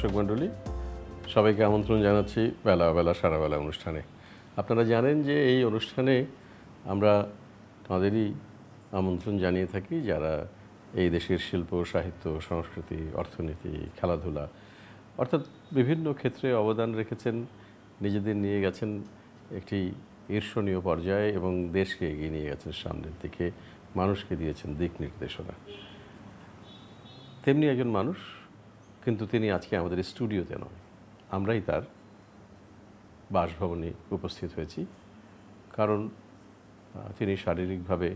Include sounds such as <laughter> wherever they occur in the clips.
দর্শক মণ্ডলী সবাইকে আমন্ত্রণ জানাচ্ছি বেলা বেলা সারাবেলা অনুষ্ঠানে আপনারা জানেন যে এই অনুষ্ঠানে আমরা তাঁদেরই আমন্ত্রণ জানিয়ে থাকি যারা এই দেশের শিল্প সাহিত্য সংস্কৃতি অর্থনীতি খেলাধুলা অর্থাৎ বিভিন্ন ক্ষেত্রে অবদান রেখেছেন নিজেদের নিয়ে গেছেন একটি ঈর্ষণীয় পর্যায়ে এবং দেশকে এগিয়ে নিয়ে গেছেন সামনের দিকে মানুষকে দিয়েছেন দিক নির্দেশনা তেমনি একজন মানুষ কিন্তু তিনি আজকে আমাদের স্টুডিওতে নয় আমরাই তার বাসভবনে উপস্থিত হয়েছি কারণ তিনি শারীরিকভাবে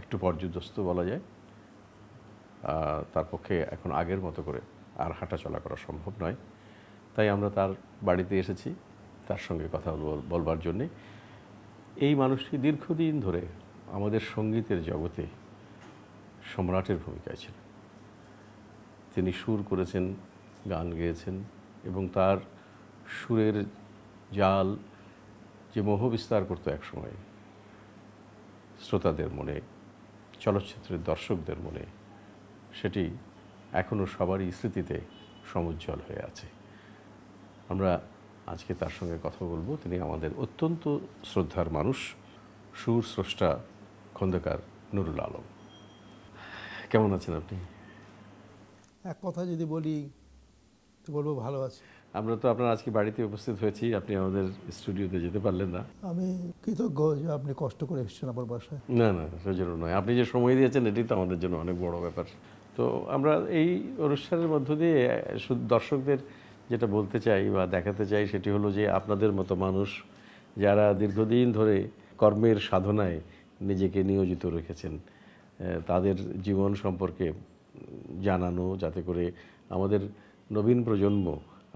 একটু পর্যদস্ত বলা যায় তার পক্ষে এখন আগের মতো করে আর হাঁটা চলা করা সম্ভব নয় তাই আমরা তার বাড়িতে এসেছি তার সঙ্গে কথা বলবার জন্যে এই মানুষটি দীর্ঘদিন ধরে আমাদের সঙ্গীতের জগতে সম্রাটের ভূমিকায় ছিলেন তিনি সুর করেছেন গান গেয়েছেন এবং তার সুরের জাল যে মোহ বিস্তার করতো একসময় শ্রোতাদের মনে চলচ্চিত্রের দর্শকদের মনে সেটি এখনও সবারই স্মৃতিতে সমুজ্জ্বল হয়ে আছে আমরা আজকে তার সঙ্গে কথা বলবো তিনি আমাদের অত্যন্ত শ্রদ্ধার মানুষ সুর স্রষ্টা খন্দকার নুরুল আলম কেমন আছেন আপনি এক কথা যদি বলি তো বলবো ভালো আছি আমরা তো আপনার আজকে বাড়িতে উপস্থিত হয়েছি আপনি আমাদের স্টুডিওতে যেতে পারলেন না আমি কৃতজ্ঞ যে আপনি কষ্ট করে এসেছেন আমার বাসায় না না সেজন্য নয় আপনি যে সময় দিয়েছেন এটি তো আমাদের জন্য অনেক বড় ব্যাপার তো আমরা এই অনুষ্ঠানের মধ্য দিয়ে দর্শকদের যেটা বলতে চাই বা দেখাতে চাই সেটি হলো যে আপনাদের মতো মানুষ যারা দীর্ঘদিন ধরে কর্মের সাধনায় নিজেকে নিয়োজিত রেখেছেন তাদের জীবন সম্পর্কে জানানো যাতে করে আমাদের নবীন প্রজন্ম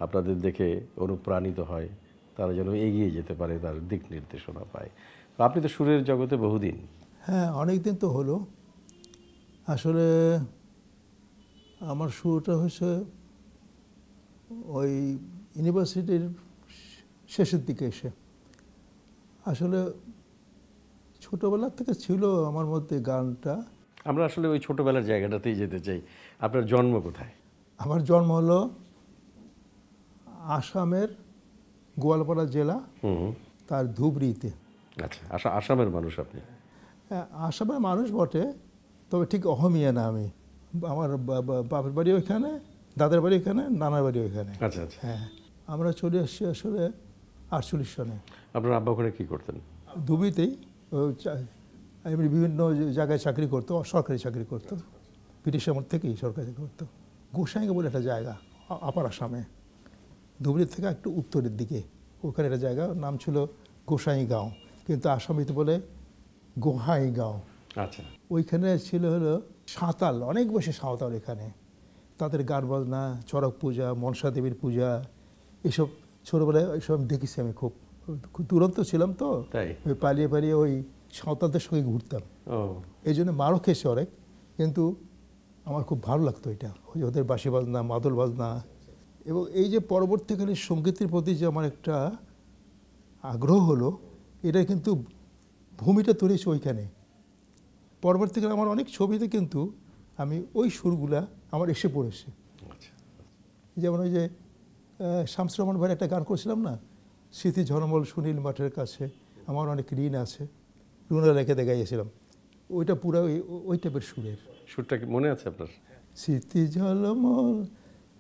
আপনাদের দেখে অনুপ্রাণিত হয় তারা যেন এগিয়ে যেতে পারে তার দিক নির্দেশনা পায় তো আপনি তো সুরের জগতে বহুদিন হ্যাঁ অনেক দিন তো হলো আসলে আমার শুরুটা হয়েছে ওই ইউনিভার্সিটির শেষের দিকে এসে আসলে ছোটোবেলার থেকে ছিল আমার মধ্যে গানটা আমরা আসলে ওই ছোটোবেলার জায়গাটাতেই যেতে চাই আপনার জন্ম কোথায় আমার জন্ম হলো আসামের গোয়ালপাড়া জেলা তার ধুবড়িতে আচ্ছা আসামের মানুষ আপনি হ্যাঁ, আসামের মানুষ বটে তবে ঠিক অহমিয়া না আমি আমার বাপের বাড়ি ওইখানে দাদার বাড়ি ওইখানে নানার বাড়ি ওইখানে আচ্ছা আচ্ছা হ্যাঁ আমরা চলে এসেছি আসলে আটচল্লিশ সনে আপনার আব্বা ওখানে কী করতেন ধুবড়িতেই এমনি বিভিন্ন জায়গায় চাকরি করতো সরকারি চাকরি করতো ব্রিটিশ আমার থেকেই সরকারি চাকরি করতো গোসাইঙ্গা বলে একটা জায়গা আপার আসামে ধুবড়ির থেকে একটু উত্তরের দিকে ওখানে একটা জায়গা নাম ছিল গোসাইগাঁও কিন্তু আসামিতে বলে গোহাইগাঁও আচ্ছা ওইখানে ছিল হলো সাঁতাল অনেক বসে সাঁওতাল এখানে তাদের গান বাজনা চড়ক পূজা মনসা দেবীর পূজা এসব ছোটোবেলায় এসব দেখেছি আমি খুব খুব দুরন্ত ছিলাম তো পালিয়ে পালিয়ে ওই সাঁওতালদের সঙ্গে ঘুরতাম এই জন্য মারও খেয়েছে অনেক কিন্তু আমার খুব ভালো লাগতো এটা ওই ওদের বাঁশি বাজনা মাদল বাজনা এবং এই যে পরবর্তীকালে সঙ্গীতের প্রতি যে আমার একটা আগ্রহ হলো এটা কিন্তু ভূমিটা তুলেছে ওইখানে পরবর্তীকালে আমার অনেক ছবিতে কিন্তু আমি ওই সুরগুলা আমার এসে পড়েছে আচ্ছা। যেমন ওই যে শামসুর রহমান ভাইয়ের একটা গান করছিলাম না স্মৃতি ঝনমল সুনীল মাঠের কাছে আমার অনেক ঋণ আছে রুনা রেখে দেখা গিয়েছিলাম ওইটা পুরো ওই ওই টাইপের সুরের সুরটা কি মনে আছে আপনার স্মৃতি ঝলমল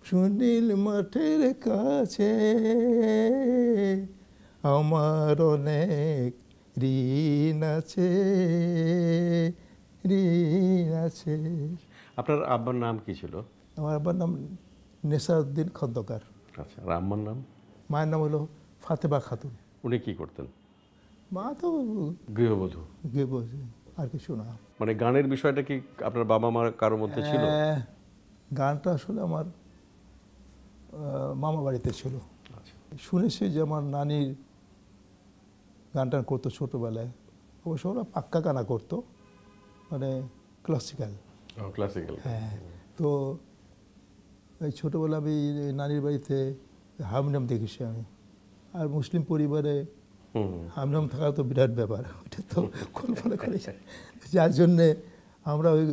সুনীল মাঠের কাছে আমার অনেক ঋণ আছে ঋণ আছে আপনার আব্বার নাম কি ছিল আমার আব্বার নাম নেসারুদ্দিন খন্দকার আচ্ছা আর আম্মার নাম মায়ের নাম হলো ফাতেবা খাতুন উনি কি করতেন মা তো গৃহবধূ গৃহবধূ আর কিছু না মানে গানের বিষয়টা কি আপনার বাবা মার কারোর মধ্যে হ্যাঁ, ছিল গানটা আসলে আমার মামা বাড়িতে ছিল আচ্ছা। শুনেছি যে আমার নানির গান টান করতো ছোটোবেলায় অবশ্য ওরা পাক্কা গানা করতো মানে ক্লাসিক্যাল ক্লাসিক্যাল হ্যাঁ তো এই ছোটোবেলা আমি নানির বাড়িতে হারমোনিয়াম দেখেছি আমি আর মুসলিম পরিবারে হামরাম থাকা তো বিরাট ব্যাপার ওইটা তো কল্পনা করে যার জন্যে আমরা ওই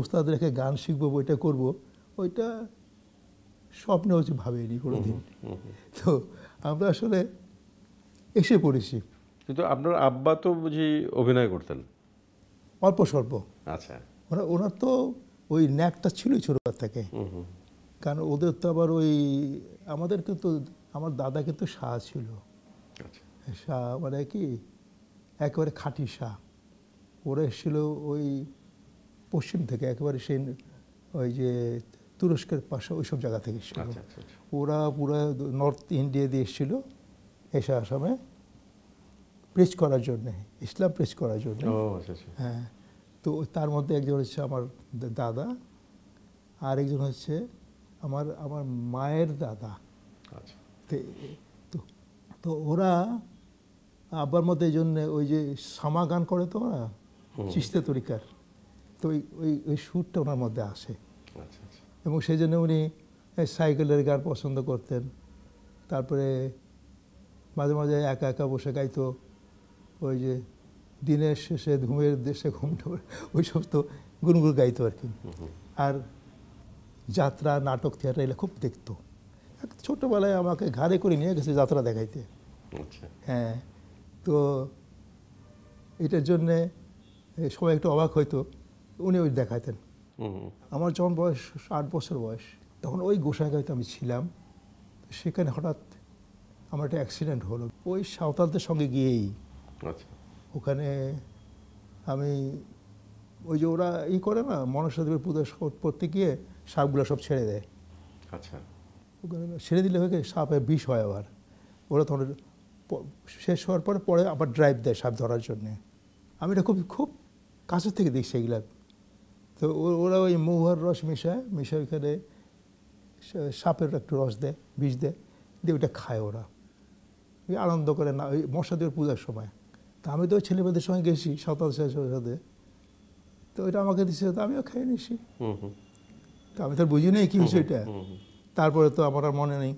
উস্তাদ রেখে গান শিখবো বইটা করব ওইটা স্বপ্নে হচ্ছে ভাবেনি কোনো দিন তো আমরা আসলে এসে পড়েছি কিন্তু আপনার আব্বা তো বুঝি অভিনয় করতেন অল্প স্বল্প আচ্ছা ওরা ওনার তো ওই ন্যাকটা ছিল ছোটবার থেকে কারণ ওদের তো আবার ওই আমাদের কিন্তু আমার দাদা কিন্তু সাহা ছিল শাহ মানে কি একেবারে খাঁটি শাহ ওরা এসেছিল ওই পশ্চিম থেকে একেবারে সেই ওই যে তুরস্কের পাশে ওইসব জায়গা থেকে এসেছিল আচ্ছা, আচ্ছা, আচ্ছা। ওরা পুরো নর্থ ইন্ডিয়া দিয়ে এসেছিল এসে আসামে প্রেস করার জন্যে ইসলাম প্রেস করার জন্য হ্যাঁ তো তার মধ্যে একজন হচ্ছে আমার দাদা আর একজন হচ্ছে আমার আমার মায়ের দাদা তো ওরা আব্বার মধ্যে এই জন্য ওই যে সামা গান করে তো ওরা চিস্তে তরিকার তো ওই ওই ওই সুরটা ওনার মধ্যে আসে আচ্ছা, আচ্ছা। এবং সেই জন্য উনি সাইকেলের গান পছন্দ করতেন তারপরে মাঝে মাঝে একা একা বসে গাইতো ওই যে দিনের শেষে ধুমের দেশে ঘুমটা ওই সব তো গুনগুন গাইতো আর কি আর যাত্রা নাটক থিয়েটার এগুলো খুব দেখতো ছোটোবেলায় আমাকে ঘাড়ে করে নিয়ে গেছে যাত্রা দেখাইতে আচ্ছা। হ্যাঁ তো এটার জন্যে সবাই একটু অবাক হইতো উনি ওই দেখাতেন আমার যখন বয়স আট বছর বয়স তখন ওই গোসাইগাঁতে আমি ছিলাম সেখানে হঠাৎ আমার একটা অ্যাক্সিডেন্ট হলো ওই সাঁওতালদের সঙ্গে গিয়েই আচ্ছা। ওখানে আমি ওই যে ওরা ই করে না মনসাদেবের পুজো পড়তে গিয়ে সাপগুলো সব ছেড়ে দেয় আচ্ছা ওখানে ছেড়ে দিলে হয়ে সাপে বিষ হয় আবার ওরা তখন শেষ হওয়ার পর পরে আবার ড্রাইভ দেয় সাপ ধরার জন্যে আমি এটা খুব খুব কাছের থেকে দেখছি এগুলো তো ওরা ওই মৌহার রস মেশায় মেশায় ওইখানে সাপের একটু রস দেয় বিষ দেয় দিয়ে ওইটা খায় ওরা আনন্দ করে না ওই মশাদের পূজার সময় তা আমি তো ছেলেমেয়েদের সঙ্গে গেছি সাঁতার সাঁওতাল সাথে তো ওইটা আমাকে দিচ্ছে তো আমিও খেয়ে নিছি তো আমি তো বুঝি নেই কি হয়েছে ওইটা তারপরে তো আমার আর মনে নেই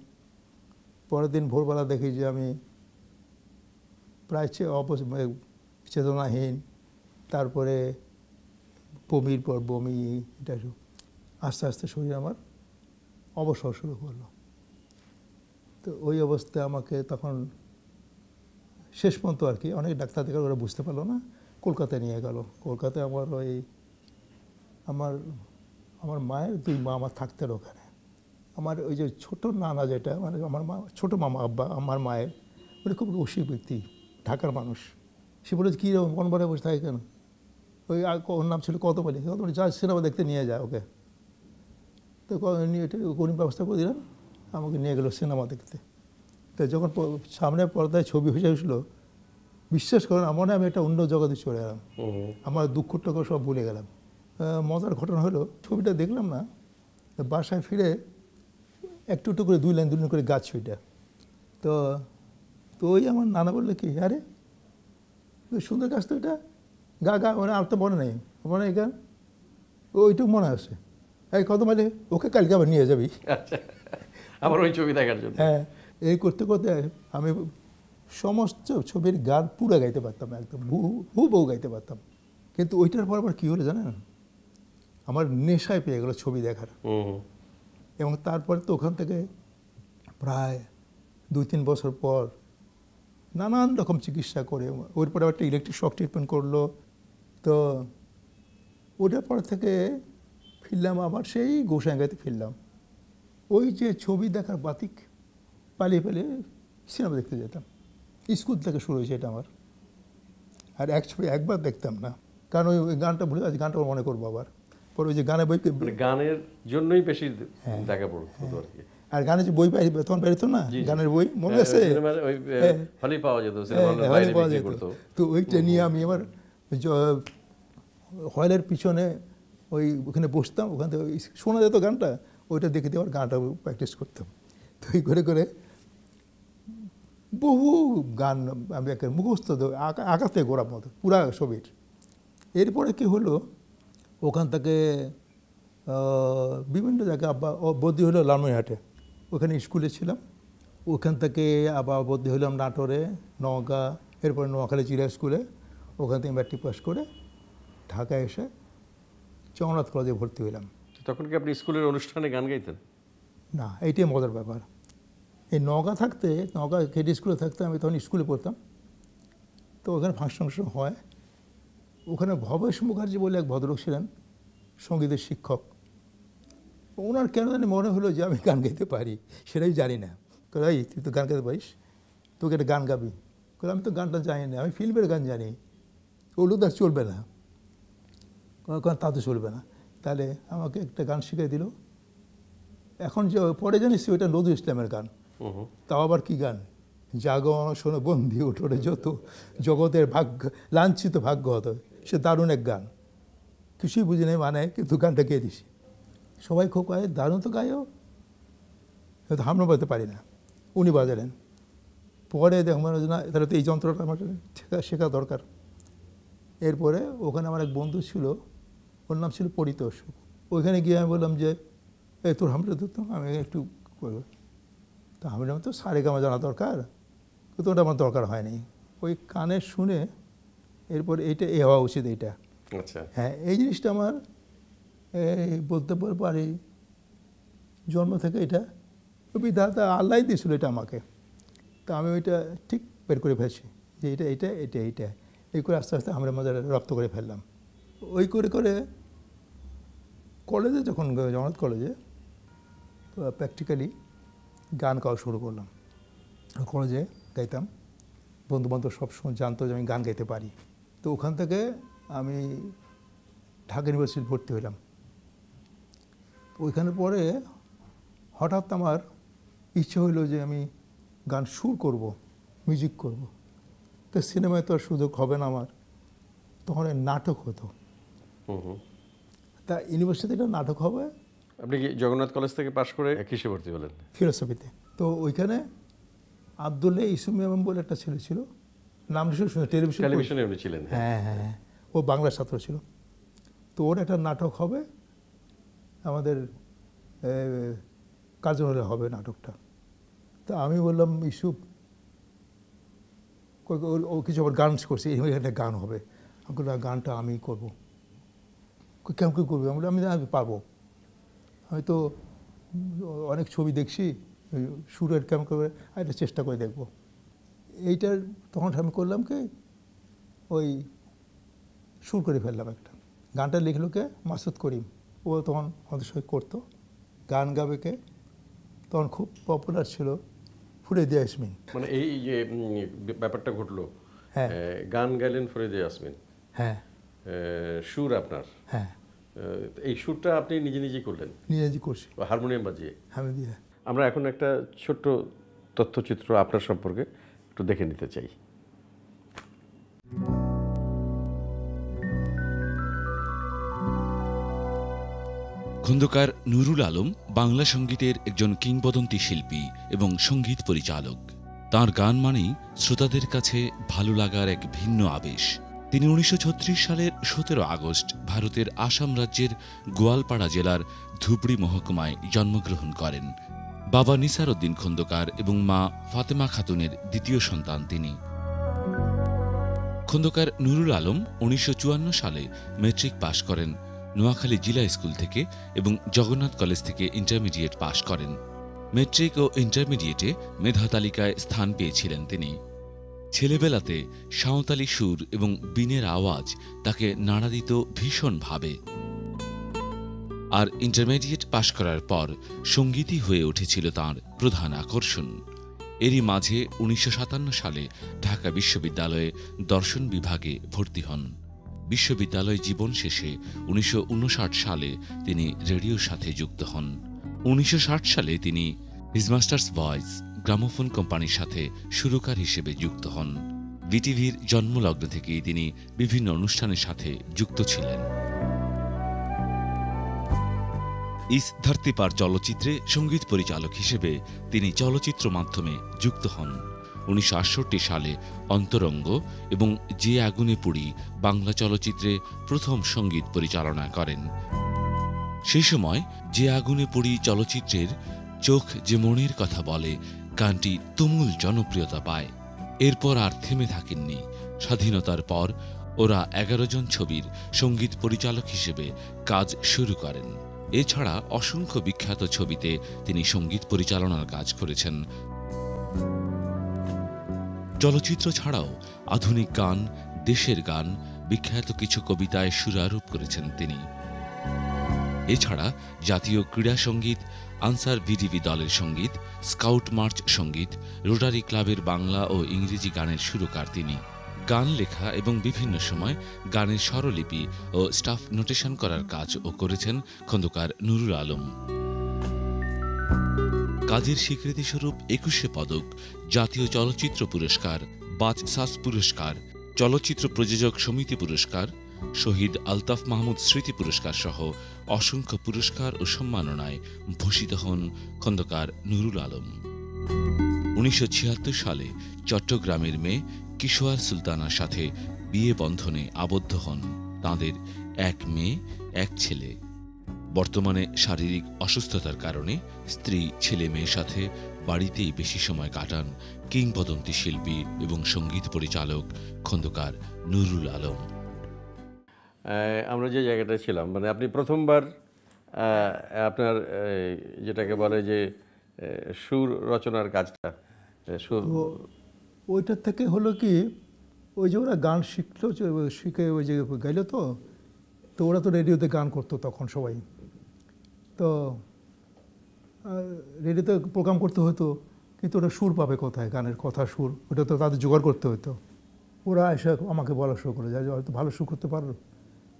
পরের দিন ভোরবেলা দেখি যে আমি প্রায় মানে চেতনাহীন তারপরে বমির পর বমি এটা আস্তে আস্তে শরীর আমার অবসর শুরু করলো তো ওই অবস্থায় আমাকে তখন শেষ পর্যন্ত আর কি অনেক ডাক্তার দেখার ওরা বুঝতে পারলো না কলকাতায় নিয়ে গেল কলকাতায় আমার ওই আমার আমার মায়ের দুই মা আমার থাকতেন ওখানে আমার ওই যে ছোট নানা যেটা মানে আমার মা ছোটো মামা আব্বা আমার মায়ের মানে খুব রসি ব্যক্তি ঢাকার মানুষ সে বলেছে কী রকম কোন বলে বসে থাকে কেন ওই ওর নাম ছিল কত বলি কত বলি যা সিনেমা দেখতে নিয়ে যায় ওকে তো গরিব ব্যবস্থা করে দিলাম আমাকে নিয়ে গেলো সিনেমা দেখতে তো যখন সামনে পর্দায় ছবি হয়ে উঠলো বিশ্বাস করেন আমার আমি একটা অন্য জগতে চলে গেলাম আমার দুঃখ টুকু সব ভুলে গেলাম মজার ঘটনা হলো ছবিটা দেখলাম না বাসায় ফিরে একটু একটু করে দুই লাইন দুই লাইন করে গাছ ছবিটা তো তো ওই আমার নানা বললো কি আরে সুন্দর গাছ তো এটা গা গা মানে আর তো মনে নেই মনে হয় গান ওইটুকু মনে আছে এই কত মানে ওকে কালকে আবার নিয়ে যাবি আচ্ছা, আবার ওই ছবি দেখার জন্য হ্যাঁ এই করতে করতে আমি সমস্ত ছবির গান পুরো গাইতে পারতাম একদম হু বউ গাইতে পারতাম কিন্তু ওইটার পর আবার কী হলো জানেন আমার নেশায় পেয়ে গেলো ছবি দেখার এবং তারপরে তো ওখান থেকে প্রায় দুই তিন বছর পর নানান রকম চিকিৎসা করে ওর পরে একটা ইলেকট্রিক শক ট্রিটমেন্ট করলো তো ওটার পর থেকে ফিরলাম আবার সেই গোসাঙ্গাতে ফিরলাম ওই যে ছবি দেখার বাতিক পালিয়ে পালিয়ে সিনেমা দেখতে যেতাম স্কুল থেকে শুরু হয়েছে এটা আমার আর এক ছবি একবার দেখতাম না কারণ ওই গানটা ভুলে আজ গানটা মনে করবো আবার পরে ওই যে গানে বই মানে গানের জন্যই বেশি হ্যাঁ। দেখা পড়তো আর কি আর গানের যে বই পাই তখন বেরোতো না গানের বই মনে হ্যাঁ, আছে হ্যাঁ। হলে হ্যাঁ, তো ওইটা নিয়ে আমি আমার হলের পিছনে ওই ওখানে বসতাম ওখান থেকে শোনা যেত গানটা ওইটা দেখে দিয়ে আমার গানটা প্র্যাকটিস করতাম তো এই করে করে বহু গান আমি একটা মুখস্থ আকাশে গোড়ার মতো পুরা ছবির এরপরে কি হলো ওখান থেকে বিভিন্ন জায়গায় আব্বা বদলি হলো লালমনিহাটে ওখানে স্কুলে ছিলাম ওখান থেকে আবার বদলি হলাম নাটোরে নওগাঁ এরপরে নোয়াখালী জিলা স্কুলে ওখান থেকে ম্যাট্রিক পাস করে ঢাকায় এসে জগন্নাথ কলেজে ভর্তি হলাম তখন কি আপনি স্কুলের অনুষ্ঠানে গান গাইতেন না এইটাই মজার ব্যাপার এই নগা থাকতে নগা কেডি স্কুলে থাকতে আমি তখন স্কুলে পড়তাম তো ওখানে ফাংশন হয় ওখানে ভবেশ মুখার্জি বলে এক ভদ্রলোক ছিলেন সঙ্গীতের শিক্ষক ওনার কেন জানি মনে হলো যে আমি গান গাইতে পারি সেটাই জানি না কোথায় তুই তো গান গাইতে পারিস তোকে একটা গান গাবি কোথায় আমি তো গানটা জানি না আমি ফিল্মের গান জানি ওগুলো তো চলবে না কোন তা তো চলবে না তাহলে আমাকে একটা গান শিখিয়ে দিল এখন যে পরে জানিস ওইটা নজরুল ইসলামের গান তাও আবার কী গান জাগ শোনো বন্দি উঠোরে যত জগতের ভাগ্য লাঞ্ছিত ভাগ্য হতো সে দারুণ এক গান কিছুই বুঝি নাই মানে কিন্তু গানটা গেয়ে দিছি সবাই খুব গায়ে দারুণ তো গায়ও হয়তো আমরা বলতে পারি না উনি বাজালেন পরে দেখ মনে না তাহলে তো এই যন্ত্রটা আমার শেখা দরকার এরপরে ওখানে আমার এক বন্ধু ছিল ওর নাম ছিল পরিতোষ ওইখানে গিয়ে আমি বললাম যে এ তোর হামলা ধরতো আমি একটু করব তো আমি তো সারে গামা জানা দরকার কিন্তু ওটা আমার দরকার হয়নি ওই কানে শুনে এরপর এইটা এ হওয়া উচিত এইটা আচ্ছা। হ্যাঁ এই জিনিসটা আমার বলতে পারি জন্ম থেকে এটা বিধাতা আল্লাহ দিয়েছিল এটা আমাকে তো আমি ওইটা ঠিক বের করে ফেলছি যে এটা এটা এটা এটা এই করে আস্তে আস্তে আমরা মজার রপ্ত করে ফেললাম ওই করে করে কলেজে যখন জগন্নাথ কলেজে প্র্যাকটিক্যালি গান গাওয়া শুরু করলাম কলেজে গাইতাম বন্ধুবান্ধব সময় জানতো যে আমি গান গাইতে পারি তো ওখান থেকে আমি ঢাকা ইউনিভার্সিটি ভর্তি হলাম ওইখানে পরে হঠাৎ আমার ইচ্ছে হইলো যে আমি গান সুর করব মিউজিক করব। তো সিনেমায় তো আর সুযোগ হবে না আমার তখন নাটক হতো তা ইউনিভার্সিটিটা নাটক হবে আপনি কি জগন্নাথ কলেজ থেকে পাশ করে কিসে ভর্তি হলেন ফিলোসফিতে তো ওইখানে আবদুল্লাহ ইসুম ইমাম বলে একটা ছেলে ছিল নাম শুনে টেলিভিশন টেলিভিশনে উনি ছিলেন হ্যাঁ। হ্যাঁ, হ্যাঁ হ্যাঁ ও বাংলা ছাত্র ছিল তো ওর একটা নাটক হবে আমাদের কাজ হলে হবে নাটকটা তা আমি বললাম ইসুপ ও কিছু আবার গান করছে এখানে গান হবে আমি গানটা আমি করবো কেমন কী করবে আমি আমি আমি পারবো আমি তো অনেক ছবি দেখছি সুরের কেমন করবে এটা চেষ্টা করে দেখব এইটার তখন আমি করলাম কি ওই সুর করে ফেললাম একটা গানটা লিখলো কে মাসুদ করিম ও তখন আমাদের সঙ্গে করতো গান গাবে কে তখন খুব পপুলার ছিল ফুরেদি ইয়াসমিন মানে এই যে ব্যাপারটা ঘটলো হ্যাঁ গান গাইলেন ফুরেদি আসমিন হ্যাঁ সুর আপনার হ্যাঁ এই সুরটা আপনি নিজে নিজেই করলেন নিজে নিজে করছি হারমোনিয়াম বাজিয়ে হ্যাঁ আমরা এখন একটা ছোট্ট তথ্যচিত্র আপনার সম্পর্কে একটু দেখে নিতে চাই খন্দকার নুরুল আলম বাংলা সঙ্গীতের একজন কিংবদন্তি শিল্পী এবং সঙ্গীত পরিচালক তার গান মানেই শ্রোতাদের কাছে ভালো লাগার এক ভিন্ন আবেশ তিনি উনিশশো সালের সতেরো আগস্ট ভারতের আসাম রাজ্যের গোয়ালপাড়া জেলার ধুবড়ি মহকুমায় জন্মগ্রহণ করেন বাবা নিসার উদ্দিন খন্দকার এবং মা ফাতেমা খাতুনের দ্বিতীয় সন্তান তিনি খন্দকার নুরুল আলম উনিশশো সালে মেট্রিক পাশ করেন নোয়াখালী জিলা স্কুল থেকে এবং জগন্নাথ কলেজ থেকে ইন্টারমিডিয়েট পাশ করেন মেট্রিক ও ইন্টারমিডিয়েটে মেধা তালিকায় স্থান পেয়েছিলেন তিনি ছেলেবেলাতে সাঁওতালি সুর এবং বিনের আওয়াজ তাকে নাড়া দিত ভীষণভাবে আর ইন্টারমিডিয়েট পাশ করার পর সঙ্গীতই হয়ে উঠেছিল তার প্রধান আকর্ষণ এরই মাঝে উনিশশো সালে ঢাকা বিশ্ববিদ্যালয়ে দর্শন বিভাগে ভর্তি হন বিশ্ববিদ্যালয় জীবন শেষে উনিশশো সালে তিনি রেডিওর সাথে যুক্ত হন উনিশশো সালে তিনি হিজমাস্টার্স বয়েজ গ্রামোফোন কোম্পানির সাথে সুরকার হিসেবে যুক্ত হন বিটিভির জন্মলগ্ন থেকেই তিনি বিভিন্ন অনুষ্ঠানের সাথে যুক্ত ছিলেন ইস ধর্তিপার চলচ্চিত্রে সঙ্গীত পরিচালক হিসেবে তিনি চলচ্চিত্র মাধ্যমে যুক্ত হন উনিশশো সালে অন্তরঙ্গ এবং যে আগুনে পুড়ি বাংলা চলচ্চিত্রে প্রথম সঙ্গীত পরিচালনা করেন সে সময় যে আগুনে পুড়ি চলচ্চিত্রের চোখ যে মনের কথা বলে গানটি তুমুল জনপ্রিয়তা পায় এরপর আর থেমে থাকেননি স্বাধীনতার পর ওরা এগারো জন ছবির সঙ্গীত পরিচালক হিসেবে কাজ শুরু করেন এছাড়া অসংখ্য বিখ্যাত ছবিতে তিনি সঙ্গীত পরিচালনার কাজ করেছেন চলচ্চিত্র ছাড়াও আধুনিক গান দেশের গান বিখ্যাত কিছু কবিতায় সুরারোপ করেছেন তিনি এছাড়া জাতীয় ক্রীড়া সঙ্গীত আনসার ভিডিবি দলের সঙ্গীত স্কাউট মার্চ সঙ্গীত রোটারি ক্লাবের বাংলা ও ইংরেজি গানের সুরকার তিনি গান লেখা এবং বিভিন্ন সময় গানের স্বরলিপি ও স্টাফ নোটেশন করার কাজও করেছেন খন্দকার নুরুল আলম কাজের স্বীকৃতিস্বরূপ একুশে পদক জাতীয় চলচ্চিত্র পুরস্কার বাচসাস পুরস্কার চলচ্চিত্র প্রযোজক সমিতি পুরস্কার শহীদ আলতাফ মাহমুদ স্মৃতি পুরস্কার সহ অসংখ্য পুরস্কার ও সম্মাননায় ভূষিত হন খন্দকার নুরুল আলম উনিশশো সালে চট্টগ্রামের মেয়ে কিশোয়ার সুলতানার সাথে বিয়ে বন্ধনে আবদ্ধ হন তাঁদের এক মেয়ে এক ছেলে বর্তমানে শারীরিক অসুস্থতার কারণে স্ত্রী ছেলে মেয়ের সাথে বাড়িতেই বেশি সময় কাটান কিংবদন্তি শিল্পী এবং সঙ্গীত পরিচালক খন্দকার নুরুল আলম আমরা যে জায়গাটা ছিলাম মানে আপনি প্রথমবার আপনার যেটাকে বলে যে সুর রচনার কাজটা সুর ওইটার থেকে হলো কি ওই যে ওরা গান শিখলো শিখে ওই যে গেলো তো তো ওরা তো রেডিওতে গান করতো তখন সবাই তো রেডিওতে প্রোগ্রাম করতে হতো কিন্তু ওটা সুর পাবে কোথায় গানের কথা সুর ওটা তো তাদের জোগাড় করতে হতো ওরা এসে আমাকে বলা শুরু করে যায় হয়তো ভালো সুর করতে পারো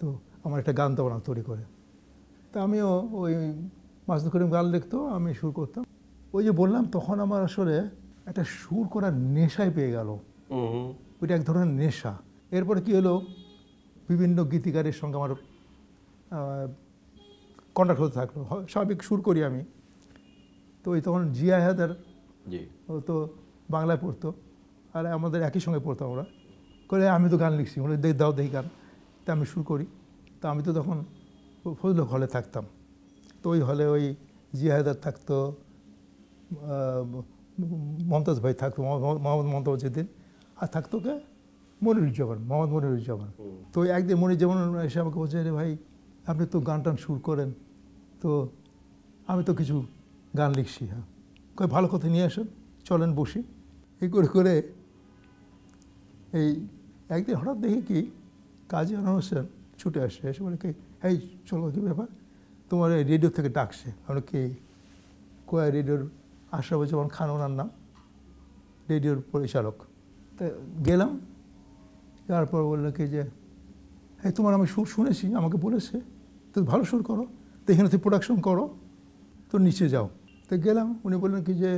তো আমার একটা গান তো তৈরি করে তা আমিও ওই মাসুদ করিম গান লিখতো আমি সুর করতাম ওই যে বললাম তখন আমার আসলে একটা সুর করার নেশাই পেয়ে গেল ওইটা এক ধরনের নেশা এরপরে কি হলো বিভিন্ন গীতিকারের সঙ্গে আমার কন্ডাক্ট হতে থাকলো স্বাভাবিক সুর করি আমি তো ওই তখন জিয়া হায়দার ও তো বাংলায় পড়তো আর আমাদের একই সঙ্গে পড়তাম ওরা করে আমি তো গান লিখছি ওরা দেখ দাও দেখি গান তা আমি শুরু করি তা আমি তো তখন ফজল হলে থাকতাম তো ওই হলে ওই জিয়া হায়দার থাকতো মমতাজ ভাই থাকতো মোহাম্মদ মমতাজ যেদিন আর থাকতো কে মনিরুজ্জামান মোহাম্মদ মনিরুজ্জামান তো একদিন মনিরুজ্জামান এসে আমাকে বলছে রে ভাই আপনি তো গান টান সুর করেন তো আমি তো কিছু গান লিখছি হ্যাঁ কয়ে ভালো কথা নিয়ে আসেন চলেন বসি এই করে করে এই একদিন হঠাৎ দেখি কি কাজী আনোয়ার হোসেন ছুটে আসে এসে বলে কি এই চলো কী ব্যাপার তোমার এই রেডিও থেকে ডাকছে আমরা কি কোয়া রেডিওর আশরাফুজ্জামান খান ওনার নাম রেডিওর পরিচালক তো গেলাম তারপর বললো কি যে হ্যাঁ তোমার আমি সুর শুনেছি আমাকে বলেছে তুমি ভালো সুর করো তো এখানে তুই প্রোডাকশন করো তো নিচে যাও তো গেলাম উনি বললেন কি যে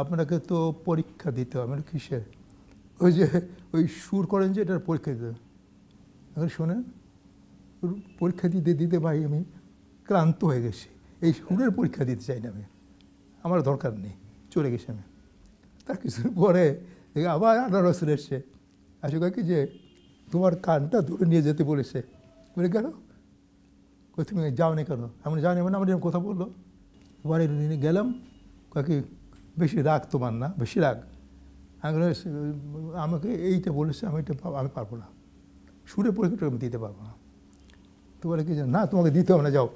আপনাকে তো পরীক্ষা দিতে হবে মানে কিসের ওই যে ওই সুর করেন যে এটার পরীক্ষা দিতে এখন শোনেন পরীক্ষা দিতে দিতে ভাই আমি ক্লান্ত হয়ে গেছি এই সুরের পরীক্ষা দিতে চাই না আমি আমার দরকার নেই চলে গেছি আমি তার কিছুর পরে দেখি আবার আনারস এসছে আসে কি যে তোমার কানটা দূরে নিয়ে যেতে বলেছে বলে গেলো কই তুমি যাওনি কেন আমি যাওনি মানে আমার কথা বললো বাড়ির নিয়ে গেলাম কাকি বেশি রাগ তোমার না বেশি রাগ আমি আমাকে এইটা বলেছে আমি এটা আমি পারবো না সুরে পরীক্ষাটা আমি দিতে পারবো না তো বলে কি না তোমাকে দিতে হবে না যাও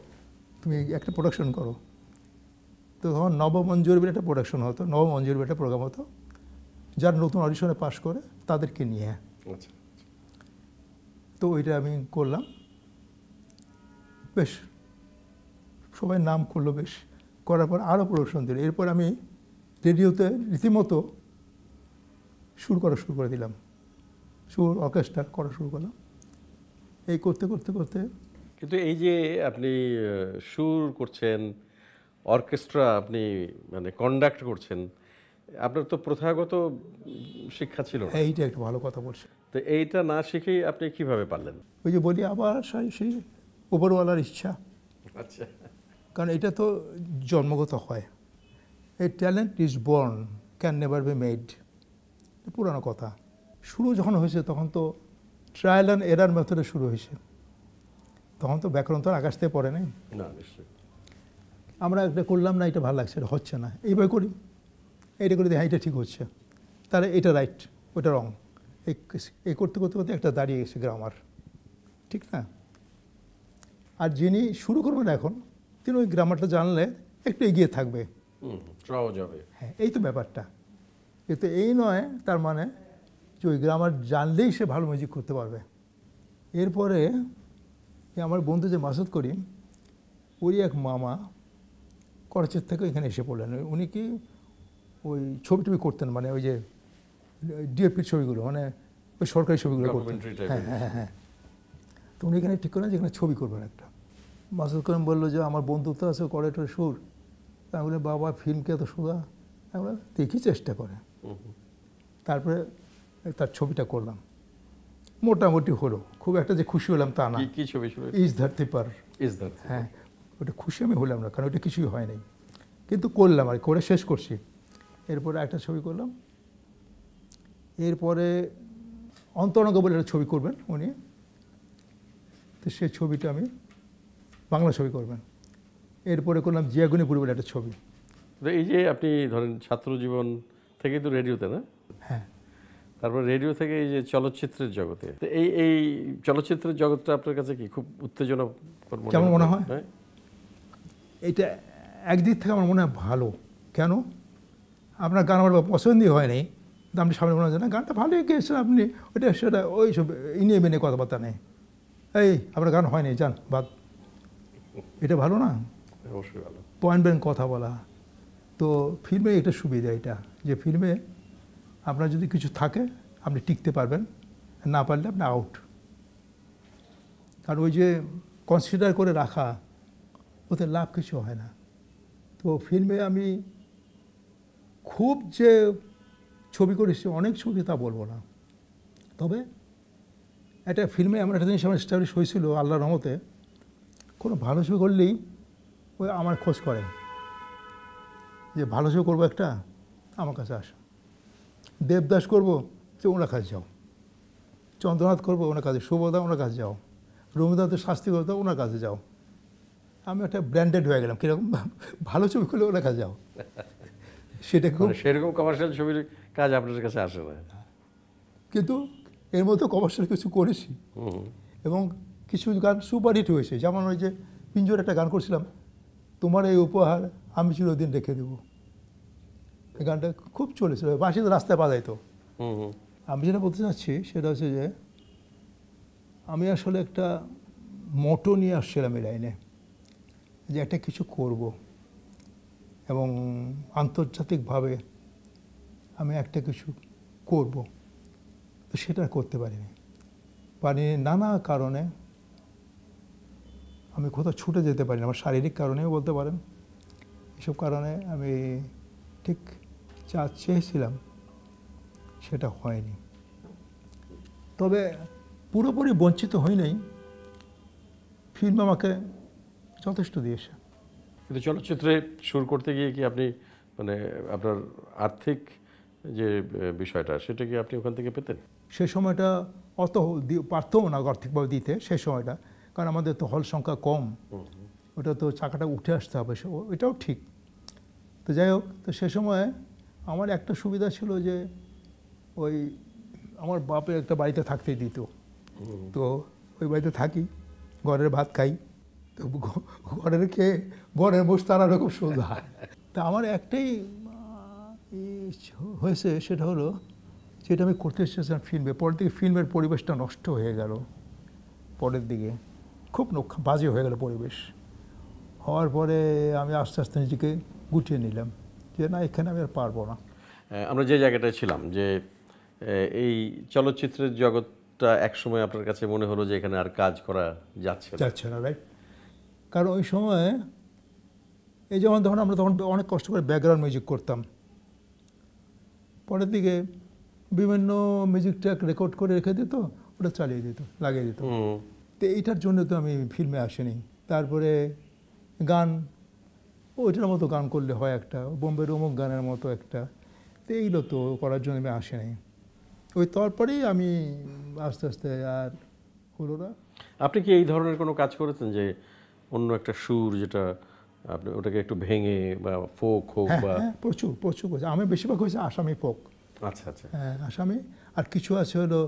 তুমি একটা প্রোডাকশন করো তো তখন নবমঞ্জুর একটা প্রোডাকশন হতো নবমঞ্জুর একটা প্রোগ্রাম হতো যারা নতুন অডিশনে পাশ করে তাদেরকে নিয়ে আচ্ছা, আচ্ছা। তো ওইটা আমি করলাম বেশ সবাই নাম করলো বেশ করার পর আরও প্রদর্শন দিল এরপর আমি রেডিওতে রীতিমতো সুর করা শুরু করে দিলাম সুর অর্কেস্ট্রা করা শুরু করলাম এই করতে করতে করতে কিন্তু এই যে আপনি সুর করছেন অর্কেস্ট্রা আপনি মানে কন্ডাক্ট করছেন আপনার তো প্রথাগত শিক্ষা ছিল এইটা একটু ভালো কথা বলছে তো এইটা না শিখেই আপনি কিভাবে পারলেন ওই যে বলি আবার সেই উপরওয়ালার ইচ্ছা আচ্ছা কারণ এটা তো জন্মগত হয় এই talent is born can never be made পুরানো কথা শুরু যখন হয়েছে তখন তো ট্রায়াল অ্যান্ড এরার মেথডে শুরু হয়েছে তখন তো ব্যাকরণ তো আকাশ থেকে পড়ে নাই আমরা একটা করলাম না এটা ভালো লাগছে এটা হচ্ছে না এইভাবে করি এটা করে দিই হ্যাঁ এটা ঠিক হচ্ছে তাহলে এটা রাইট ওটা রং এই করতে করতে করতে একটা দাঁড়িয়ে গেছে গ্রামার ঠিক না আর যিনি শুরু করবেন এখন তিনি ওই গ্রামারটা জানলে একটু এগিয়ে থাকবে সহজ হ্যাঁ এই তো ব্যাপারটা কিন্তু এই নয় তার মানে যে ওই গ্রামার জানলেই সে ভালো মিউজিক করতে পারবে এরপরে আমার বন্ধু যে মাসুদ করিম ওরই এক মামা করাচের থেকে এখানে এসে পড়লেন উনি কি ওই ছবি টবি করতেন মানে ওই যে ডিএপির ছবিগুলো মানে ওই সরকারি ছবিগুলো করতেন হ্যাঁ হ্যাঁ হ্যাঁ, হ্যাঁ। তো উনি এখানে ঠিক করে যে এখানে ছবি করবেন একটা মাসুদ করিম বললো যে আমার বন্ধু তো আছে করে একটা সুর আমি বললাম বাবা ফিল্মকে এত আমি বললাম দেখি চেষ্টা করে তারপরে তার ছবিটা করলাম মোটামুটি হলো খুব একটা যে খুশি হলাম তা না কি ছবি ইস ধরতে পার ইস ধরতে হ্যাঁ ওটা খুশি আমি হলাম না কারণ ওটা কিছুই হয় নাই কিন্তু করলাম আর করে শেষ করছি এরপরে একটা ছবি করলাম এরপরে অন্তরঙ্গ বলে একটা ছবি করবেন উনি তো সে ছবিটা আমি বাংলা ছবি করবেন এরপরে করলাম জিয়াগুনি পরিবারের একটা ছবি এই যে আপনি ধরেন ছাত্র জীবন থেকে তো রেডিওতে না হ্যাঁ তারপর রেডিও থেকে এই যে চলচ্চিত্রের জগতে এই এই চলচ্চিত্রের জগৎটা আপনার কাছে কি খুব উত্তেজনা কেমন মনে হয় এটা একদিক থেকে আমার মনে হয় ভালো কেন আপনার গান আমার পছন্দই হয়নি আপনি সামনে মনে হয় না গানটা ভালোই গেছে আপনি ওইটা সেটা ওই সব ইনিয়ে মেনে কথাবার্তা নেই এই আপনার গান হয়নি যান বাদ এটা ভালো না পয়েন্ট ব্যাংক কথা বলা তো ফিল্মে এটা সুবিধা এটা যে ফিল্মে আপনার যদি কিছু থাকে আপনি টিকতে পারবেন না পারলে আপনি আউট কারণ ওই যে কনসিডার করে রাখা ওতে লাভ কিছু হয় না তো ফিল্মে আমি খুব যে ছবি করেছি অনেক ছবি তা বলবো না তবে একটা ফিল্মে এমন একটা জিনিস আমার স্টাবলিশ হয়েছিল আল্লাহ রহমতে কোনো ভালো ছবি করলেই ওই আমার খোঁজ করে যে ভালো ছবি করবো একটা আমার কাছে আস দেবদাস করবো যে ওনার কাছে যাও চন্দ্রনাথ করবো ওনার কাছে শুভদা ওনার কাছে যাও রবীন্দ্রনাথের শাস্তি করতে ওনার কাছে যাও আমি একটা ব্র্যান্ডেড হয়ে গেলাম কীরকম <laughs> ভালো ছবি করলে ওনার কাছে যাও সেটা মানে সেরকম কমার্শিয়াল ছবির কাজ আপনার কাছে আসে না কিন্তু এর মধ্যে কমার্শিয়াল কিছু করেছি এবং কিছু গান সুপারহিট হয়েছে যেমন ওই যে পিঞ্জোর একটা গান করছিলাম তোমার এই উপহার আমি চিরদিন রেখে দেব এই গানটা খুব চলেছিল বাসি তো রাস্তায় যাইতো আমি যেটা বলতে চাচ্ছি সেটা হচ্ছে যে আমি আসলে একটা মোটো নিয়ে আসছিলাম এই লাইনে যে একটা কিছু করব এবং আন্তর্জাতিকভাবে আমি একটা কিছু করবো সেটা করতে পারিনি পারিনি নানা কারণে আমি কোথাও ছুটে যেতে পারি আমার শারীরিক কারণেও বলতে পারেন এসব কারণে আমি ঠিক যা চেয়েছিলাম সেটা হয়নি তবে পুরোপুরি বঞ্চিত হই নাই ফিল্ম আমাকে যথেষ্ট দিয়েছে কিন্তু চলচ্চিত্রে শুরু করতে গিয়ে কি আপনি মানে আপনার আর্থিক যে বিষয়টা সেটা কি আপনি ওখান থেকে পেতেন সে সময়টা অত পারতও না আর্থিকভাবে দিতে সে সময়টা কারণ আমাদের তো হল সংখ্যা কম ওটা তো চাকাটা উঠে আসতে হবে এটাও ঠিক তো যাই হোক তো সে সময় আমার একটা সুবিধা ছিল যে ওই আমার বাপের একটা বাড়িতে থাকতে দিত তো ওই বাড়িতে থাকি ঘরের ভাত খাই তো ঘরের খেয়ে ঘরের বসতে তারা রকম সুবিধা তা আমার একটাই হয়েছে সেটা হলো সেটা আমি করতে এসেছিলাম ফিল্মে পরের দিকে ফিল্মের পরিবেশটা নষ্ট হয়ে গেল পরের দিকে খুব বাজে হয়ে গেল পরিবেশ হওয়ার পরে আমি আস্তে আস্তে নিজেকে গুটিয়ে নিলাম যে না এখানে আমি আর পারবো না আমরা যে জায়গাটায় ছিলাম যে এই চলচ্চিত্রের জগৎটা একসময় আপনার কাছে মনে হলো যে এখানে আর কাজ করা যাচ্ছে যাচ্ছে না রাইট কারণ ওই সময় এই যেমন ধরুন আমরা তখন অনেক কষ্ট করে ব্যাকগ্রাউন্ড মিউজিক করতাম পরের দিকে বিভিন্ন মিউজিক ট্র্যাক রেকর্ড করে রেখে দিত ওটা চালিয়ে দিত লাগিয়ে দিত তো এইটার জন্য তো আমি ফিল্মে আসিনি তারপরে গান ওইটার মতো গান করলে হয় একটা বোম্বের অমুক গানের মতো একটা তো এইগুলো তো করার জন্য আমি আসিনি ওই তারপরেই আমি আস্তে আস্তে আর হলো না আপনি কি এই ধরনের কোনো কাজ করেছেন যে অন্য একটা সুর যেটা আপনি ওটাকে একটু ভেঙে বা ফোক হোক হ্যাঁ, বা হ্যাঁ, প্রচুর প্রচুর আমি বেশিরভাগ হয়েছে আসামি ফোক আচ্ছা আচ্ছা হ্যাঁ, আসামি আর কিছু আছে হলো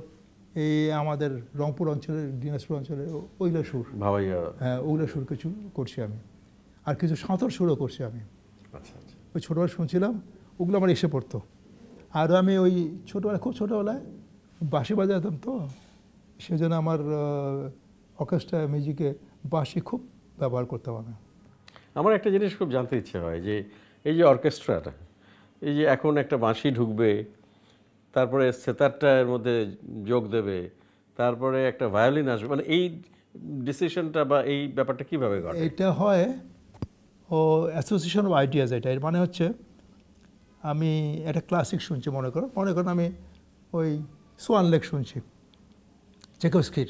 এই আমাদের রংপুর অঞ্চলের দিনাজপুর অঞ্চলে ওইলা সুর হ্যাঁ ওইলা সুর কিছু করছি আমি আর কিছু সাঁতর সুরও করছি আমি আচ্ছা আচ্ছা ওই ছোটোবেলায় শুনছিলাম ওগুলো আমার এসে পড়তো আর আমি ওই ছোটোবেলায় খুব ছোটোবেলায় বাঁশি বাজাতাম তো সেজন্য আমার অর্কেস্ট্রা মিউজিকে বাঁশি খুব ব্যবহার করতাম আমি আমার একটা জিনিস খুব জানতে ইচ্ছে হয় যে এই যে অর্কেস্ট্রাটা এই যে এখন একটা বাঁশি ঢুকবে তারপরে সেতারটা এর মধ্যে যোগ দেবে তারপরে একটা ভায়োলিন আসবে মানে এই ডিসিশনটা বা এই ব্যাপারটা কিভাবে ঘটে এটা হয় ও অ্যাসোসিয়েশন অফ আইডিয়াস এটা এর মানে হচ্ছে আমি একটা ক্লাসিক শুনছি মনে করো মনে করো আমি ওই সোয়ান লেক শুনছি চেকস্কির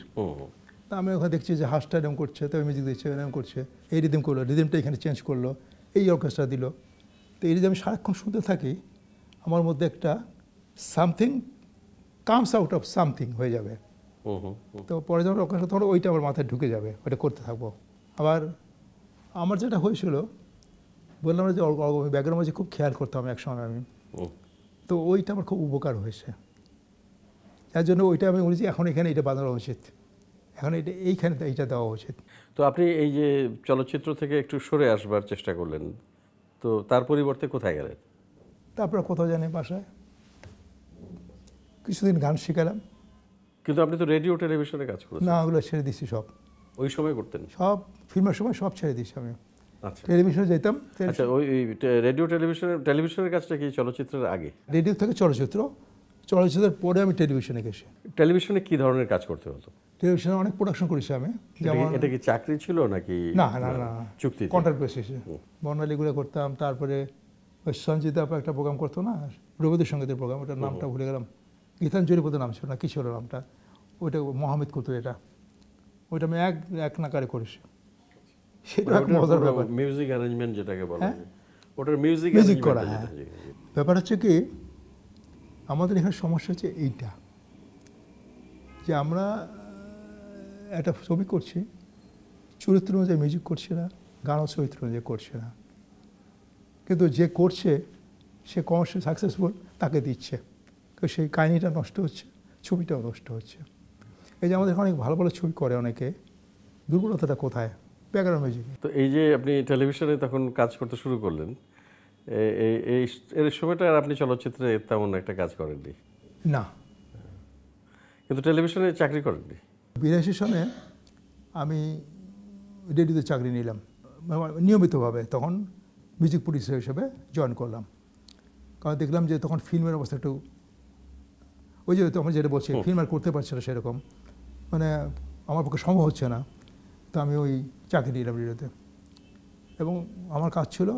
তা আমি ওখানে দেখছি যে হাসটা এরম করছে তো মিউজিক দিচ্ছে এরম করছে এই রিদিম করলো রিদিমটা এখানে চেঞ্জ করলো এই অর্কেস্ট্রা দিল তো এই রিদিম আমি সারাক্ষণ শুনতে থাকি আমার মধ্যে একটা something comes out of something হয়ে যাবে তো পরে যখন অভ্যাস তখন ওইটা আমার মাথায় ঢুকে যাবে ওইটা করতে থাকবো আবার আমার যেটা হয়েছিল বললাম যে ব্যাগের মাঝে খুব খেয়াল করতাম একসঙ্গে আমি তো ওইটা আমার খুব উপকার হয়েছে যার জন্য ওইটা আমি বলেছি এখন এখানে এটা বাঁধানো উচিত এখন এটা এইখানে এইটা দেওয়া উচিত তো আপনি এই যে চলচ্চিত্র থেকে একটু সরে আসবার চেষ্টা করলেন তো তার পরিবর্তে কোথায় গেলেন তারপরে কোথাও জানি বাসায় কিছুদিন গান শেখালাম কিন্তু আপনি তো রেডিও টেলিভিশনে কাজ করেন না ওগুলো ছেড়ে দিছি সব ওই সময় করতেন সব ফিল্মের সময় সব ছেড়ে দিচ্ছি আমি আচ্ছা টেলিভিশনে যেতাম আচ্ছা ওই রেডিও টেলিভিশনে টেলিভিশনের কাজটা কি চলচ্চিত্রের আগে রেডিও থেকে চলচ্চিত্র চলচ্চিত্রের পরে আমি টেলিভিশনে গেছি টেলিভিশনে কি ধরনের কাজ করতে হতো টেলিভিশনে অনেক প্রোডাকশন করেছি আমি যেমন এটা কি চাকরি ছিল নাকি না না না চুক্তি কন্ট্রাক্ট বেসিসে বর্ণালীগুলো করতাম তারপরে ওই সঞ্জিতা একটা প্রোগ্রাম করতো না রবীন্দ্রসঙ্গীতের প্রোগ্রাম ওটার নামটা ভুলে গেলাম গীতাঞ্জলি বোধ নাম ছিল না কী ছিল নামটা ওইটা মোহাম্মদ কুতু এটা ওইটা আমি এক এক নাকারে করেছি সেটা মানে একটা মজার ব্যাপার মিউজিক অ্যারেঞ্জমেন্ট যেটাকে বলা হ্যাঁ? হয় ওটার মিউজিক মিউজিক করা হ্যাঁ ব্যাপার হচ্ছে কি আমাদের এখানে সমস্যা হচ্ছে এইটা যে আমরা একটা ছবি করছি চরিত্র অনুযায়ী মিউজিক করছে না গান চরিত্র অনুযায়ী করছে না কিন্তু যে করছে সে কমার্শিয়াল সাকসেসফুল তাকে দিচ্ছে সেই কাহিনিটা নষ্ট হচ্ছে ছবিটাও নষ্ট হচ্ছে এই যে আমাদের অনেক ভালো ভালো ছবি করে অনেকে দুর্বলতাটা কোথায় ব্যাকগ্রাউন্ড হয়েছে তো এই যে আপনি টেলিভিশনে তখন কাজ করতে শুরু করলেন এই এর সময়টা আর আপনি চলচ্চিত্রে তেমন একটা কাজ করেননি না কিন্তু টেলিভিশনে চাকরি করেননি বিরাশি সনে আমি রেডিওতে চাকরি নিলাম নিয়মিতভাবে তখন মিউজিক প্রডিউসার হিসেবে জয়েন করলাম কারণ দেখলাম যে তখন ফিল্মের অবস্থা একটু ওই যে তখন যেটা বলছি ফিল্ম আর করতে পারছে না সেরকম মানে আমার পক্ষে সম্ভব হচ্ছে না তা আমি ওই চাকরি নিলাম রেডিওতে এবং আমার কাজ ছিল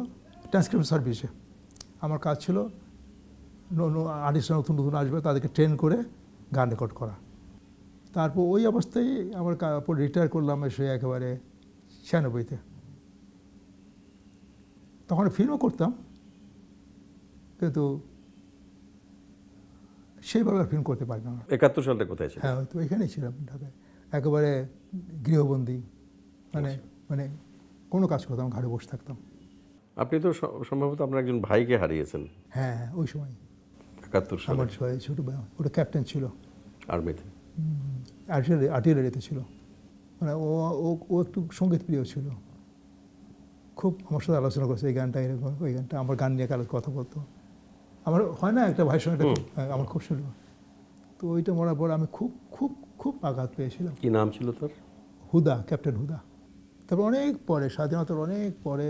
ট্রান্সক্রিপশন সার্ভিসে আমার কাজ ছিল আর্টিস্ট নতুন নতুন আসবে তাদেরকে ট্রেন করে গান রেকর্ড করা তারপর ওই অবস্থায় আমার রিটায়ার করলাম এসে একেবারে ছিয়ানব্বইতে তখন ফিল্মও করতাম কিন্তু সেইভাবে ফিল্ম করতে পারি না একাত্তর সালটা কোথায় ছিল হ্যাঁ তো এখানেই ছিলাম ঢাকায় একেবারে গৃহবন্দী মানে আচ্ছা। মানে কোনো কাজ করতাম ঘাড়ে বসে থাকতাম আপনি তো সম্ভবত আপনার একজন ভাইকে হারিয়েছেন হ্যাঁ, হ্যাঁ ওই সময় একাত্তর সাল আমার ভাই ছোটো ভাই ওটা ক্যাপ্টেন ছিল আর্মিতে আর্টিলারি আর্টিলারিতে ছিল মানে ও ও একটু সঙ্গীত প্রিয় ছিল খুব আমার সাথে আলোচনা করছে এই গানটা এরকম ওই গানটা আমার গান নিয়ে কাল কথা বলতো আমার হয় না একটা ভাইয়ের সঙ্গে হ্যাঁ, আমার খুব শুনল তো ওইটা মরার পর আমি খুব খুব খুব আঘাত পেয়েছিলাম কি নাম ছিল তোর হুদা ক্যাপ্টেন হুদা তারপর অনেক পরে স্বাধীনতার অনেক পরে